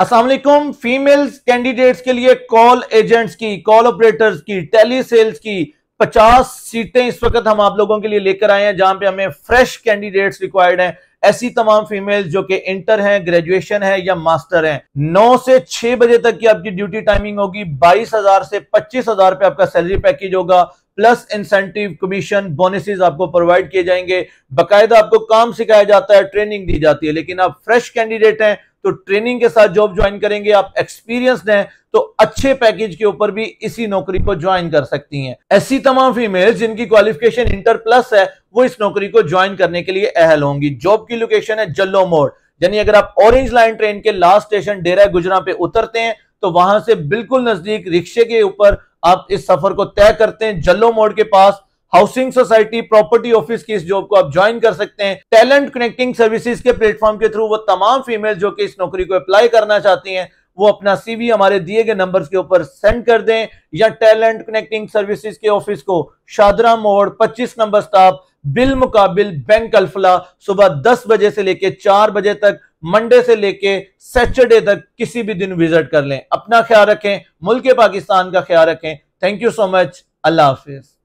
Aslam female candidates के लिए call agents की कॉल ऑपरेटर्स की टेली सेल्स की 50 सीटें इस वक्त हम आप लोगों के लिए लेकर आए हैं जहां पे हमें फ्रेश कैंडिडेट्स रिक्वायर्ड हैं ऐसी तमाम फीमेल्स जो कि इंटर हैं ग्रेजुएशन है या मास्टर हैं 9 से 6 बजे तक की आपकी ड्यूटी टाइमिंग होगी 22,000 से 25,000 पे आपका सैलरी पैकेज होगा प्लस इंसेंटिव कमीशन बोनसेज आपको प्रोवाइड किए जाएंगे बकायदा आपको काम सिखाया जाता है ट्रेनिंग दी जाती है लेकिन आप फ्रेश कैंडिडेट हैं तो ट्रेनिंग के साथ जॉब ज्वाइन करेंगे आप एक्सपीरियंस हैं तो अच्छे पैकेज के ऊपर भी इसी नौकरी को ज्वाइन कर सकती हैं ऐसी तमाम फीमेल जिनकी क्वालिफिकेशन इंटर प्लस है वो इस नौकरी को ज्वाइन करने के लिए अहल होंगी जॉब की लोकेशन है जल्लो मोड़ यानी अगर आप ऑरेंज लाइन ट्रेन के लास्ट स्टेशन डेरा गुजरा पे उतरते हैं तो वहां से बिल्कुल नजदीक रिक्शे के ऊपर आप इस सफर को तय करते हैं जल्लो मोड़ के पास हाउसिंग सोसाइटी प्रॉपर्टी ऑफिस की इस जॉब को आप ज्वाइन कर सकते हैं टैलेंट कनेक्टिंग सर्विसेज के प्लेटफॉर्म के थ्रू वो तमाम फीमेल जो कि इस नौकरी को अप्लाई करना चाहती हैं वो अपना सीवी हमारे दिए गए नंबर के ऊपर सेंड कर दें या टैलेंट कनेक्टिंग सर्विसेज के ऑफिस को शादरा मोड़ 25 नंबर स्टाफ बिल मुकाबिल बैंक अल्फला सुबह 10 बजे से लेके 4 बजे तक मंडे से लेके सैटरडे तक किसी भी दिन विजिट कर लें अपना ख्याल रखें मुल्क पाकिस्तान का ख्याल रखें थैंक यू सो मच अल्लाह हाफिज